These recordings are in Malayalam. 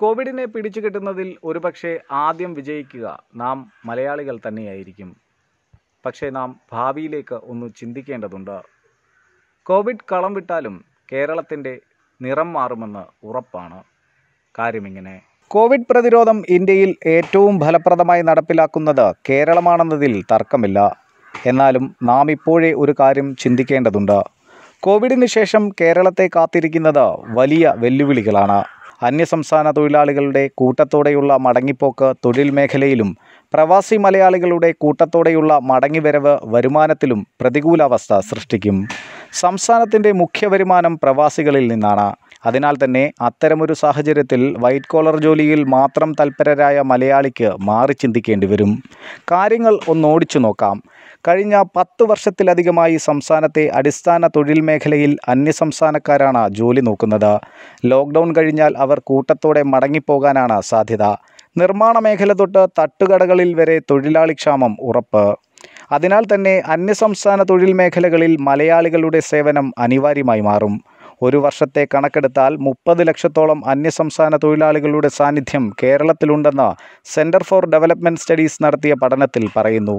കോവിഡിനെ പിടിച്ചുകെട്ടുന്നതിൽ ഒരുപക്ഷെ ആദ്യം വിജയിക്കുക നാം മലയാളികൾ തന്നെയായിരിക്കും പക്ഷേ നാം ഭാവിയിലേക്ക് ഒന്ന് ചിന്തിക്കേണ്ടതുണ്ട് കോവിഡ് കളം വിട്ടാലും കേരളത്തിൻ്റെ നിറം മാറുമെന്ന് ഉറപ്പാണ് കാര്യമിങ്ങനെ കോവിഡ് പ്രതിരോധം ഇന്ത്യയിൽ ഏറ്റവും ഫലപ്രദമായി നടപ്പിലാക്കുന്നത് കേരളമാണെന്നതിൽ തർക്കമില്ല എന്നാലും നാം ഇപ്പോഴേ ഒരു കാര്യം ചിന്തിക്കേണ്ടതുണ്ട് കോവിഡിന് ശേഷം കേരളത്തെ കാത്തിരിക്കുന്നത് വലിയ വെല്ലുവിളികളാണ് അന്യസംസ്ഥാന തൊഴിലാളികളുടെ കൂട്ടത്തോടെയുള്ള മടങ്ങിപ്പോക്ക് തൊഴിൽ മേഖലയിലും പ്രവാസി മലയാളികളുടെ കൂട്ടത്തോടെയുള്ള മടങ്ങിവരവ് വരുമാനത്തിലും പ്രതികൂലാവസ്ഥ സൃഷ്ടിക്കും സംസ്ഥാനത്തിൻ്റെ മുഖ്യ വരുമാനം പ്രവാസികളിൽ നിന്നാണ് അതിനാൽ തന്നെ അത്തരമൊരു സാഹചര്യത്തിൽ വൈറ്റ് കോളർ ജോലിയിൽ മാത്രം തൽപരരായ മലയാളിക്ക് മാറി ചിന്തിക്കേണ്ടി വരും കാര്യങ്ങൾ ഒന്നോടിച്ചു നോക്കാം കഴിഞ്ഞ പത്ത് വർഷത്തിലധികമായി സംസ്ഥാനത്തെ അടിസ്ഥാന തൊഴിൽ മേഖലയിൽ അന്യസംസ്ഥാനക്കാരാണ് ജോലി നോക്കുന്നത് ലോക്ക്ഡൗൺ കഴിഞ്ഞാൽ അവർ കൂട്ടത്തോടെ മടങ്ങിപ്പോകാനാണ് സാധ്യത നിർമ്മാണ മേഖല തൊട്ട് തട്ടുകടകളിൽ വരെ തൊഴിലാളി ക്ഷാമം ഉറപ്പ് അതിനാൽ തന്നെ അന്യസംസ്ഥാന തൊഴിൽ മേഖലകളിൽ മലയാളികളുടെ സേവനം അനിവാര്യമായി മാറും ഒരു വർഷത്തെ കണക്കെടുത്താൽ മുപ്പത് ലക്ഷത്തോളം അന്യസംസ്ഥാന തൊഴിലാളികളുടെ സാന്നിധ്യം കേരളത്തിലുണ്ടെന്ന് സെൻറ്റർ ഫോർ ഡെവലപ്മെൻറ്റ് സ്റ്റഡീസ് നടത്തിയ പഠനത്തിൽ പറയുന്നു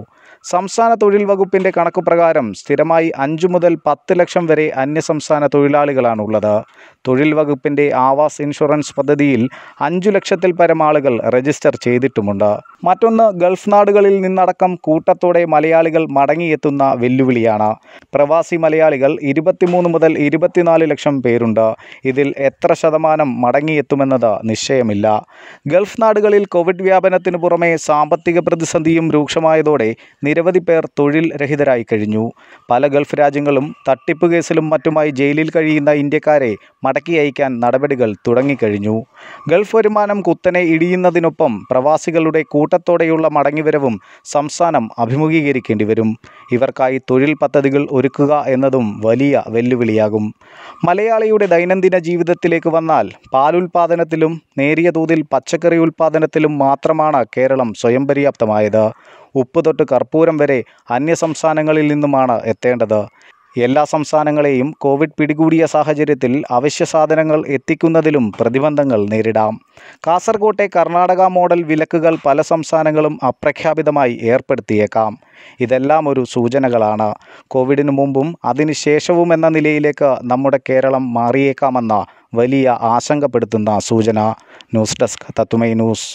സംസ്ഥാന തൊഴിൽ വകുപ്പിൻ്റെ കണക്കുപ്രകാരം സ്ഥിരമായി അഞ്ചു മുതൽ പത്ത് ലക്ഷം വരെ അന്യസംസ്ഥാന തൊഴിലാളികളാണുള്ളത് തൊഴിൽ വകുപ്പിൻ്റെ ആവാസ് ഇൻഷുറൻസ് പദ്ധതിയിൽ അഞ്ചു ലക്ഷത്തിൽ പരം ആളുകൾ രജിസ്റ്റർ ചെയ്തിട്ടുമുണ്ട് മറ്റൊന്ന് ഗൾഫ് നാടുകളിൽ നിന്നടക്കം കൂട്ടത്തോടെ മലയാളികൾ മടങ്ങിയെത്തുന്ന വെല്ലുവിളിയാണ് പ്രവാസി മലയാളികൾ ഇരുപത്തിമൂന്ന് മുതൽ ഇരുപത്തിനാല് ലക്ഷം പേരുണ്ട് ഇതിൽ എത്ര ശതമാനം മടങ്ങിയെത്തുമെന്നത് നിശ്ചയമില്ല ഗൾഫ് നാടുകളിൽ കോവിഡ് വ്യാപനത്തിനു പുറമെ സാമ്പത്തിക പ്രതിസന്ധിയും രൂക്ഷമായതോടെ നിരവധി പേർ തൊഴിൽ രഹിതരായി കഴിഞ്ഞു പല ഗൾഫ് രാജ്യങ്ങളും തട്ടിപ്പ് കേസിലും മറ്റുമായി ജയിലിൽ കഴിയുന്ന ഇന്ത്യക്കാരെ മടക്കി അയക്കാൻ നടപടികൾ തുടങ്ങിക്കഴിഞ്ഞു ഗൾഫ് വരുമാനം കുത്തനെ ഇടിയുന്നതിനൊപ്പം പ്രവാസികളുടെ കൂട്ട നെട്ടോട്ടത്തോടെയുള്ള മടങ്ങിവരവും സംസ്ഥാനം അഭിമുഖീകരിക്കേണ്ടി വരും ഇവർക്കായി തൊഴിൽ പദ്ധതികൾ ഒരുക്കുക എന്നതും വലിയ വെല്ലുവിളിയാകും മലയാളിയുടെ ദൈനംദിന ജീവിതത്തിലേക്ക് വന്നാൽ പാലുൽപാദനത്തിലും നേരിയ തോതിൽ പച്ചക്കറി ഉൽപാദനത്തിലും മാത്രമാണ് കേരളം സ്വയം പര്യാപ്തമായത് ഉപ്പ് തൊട്ട് കർപ്പൂരം വരെ അന്യസംസ്ഥാനങ്ങളിൽ നിന്നുമാണ് എത്തേണ്ടത് എല്ലാ സംസ്ഥാനങ്ങളെയും കോവിഡ് പിടികൂടിയ സാഹചര്യത്തിൽ അവശ്യ സാധനങ്ങൾ എത്തിക്കുന്നതിലും പ്രതിബന്ധങ്ങൾ നേരിടാം കാസർകോട്ടെ കർണാടക മോഡൽ വിലക്കുകൾ പല സംസ്ഥാനങ്ങളും അപ്രഖ്യാപിതമായി ഏർപ്പെടുത്തിയേക്കാം ഇതെല്ലാം ഒരു സൂചനകളാണ് കോവിഡിന് മുമ്പും അതിനുശേഷവും എന്ന നിലയിലേക്ക് നമ്മുടെ കേരളം മാറിയേക്കാമെന്ന വലിയ ആശങ്കപ്പെടുത്തുന്ന സൂചന ന്യൂസ് ഡെസ്ക് തത്തുമൈ ന്യൂസ്